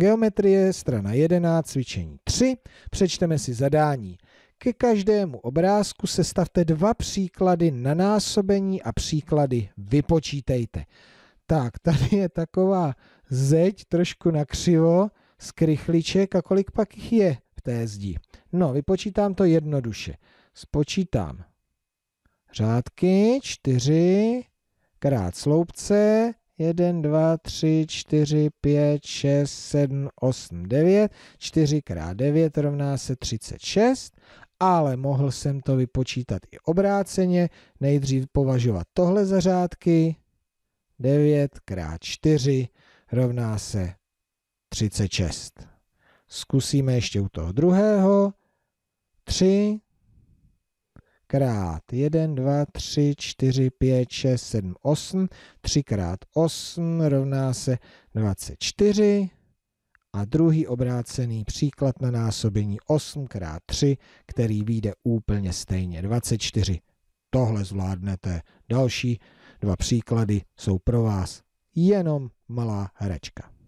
Geometrie, strana 11, cvičení 3. Přečteme si zadání. Ke každému obrázku sestavte dva příklady na násobení a příklady vypočítejte. Tak, tady je taková zeď trošku nakřivo z krychliček a kolik pak jich je v té zdi. No, vypočítám to jednoduše. Spočítám řádky, 4 krát sloupce, 1, 2, 3, 4, 5, 6, 7, 8, 9. 4 x 9 rovná se 36, ale mohl jsem to vypočítat i obráceně. Nejdřív považovat tohle za řádky. 9 x 4 rovná se 36. Zkusíme ještě u toho druhého. 3, krát 1, 2, 3, 4, 5, 6, 7, 8. 3 krát 8 rovná se 24. A druhý obrácený příklad na násobení 8 krát 3, který vyjde úplně stejně 24. Tohle zvládnete. Další dva příklady jsou pro vás jenom malá hračka.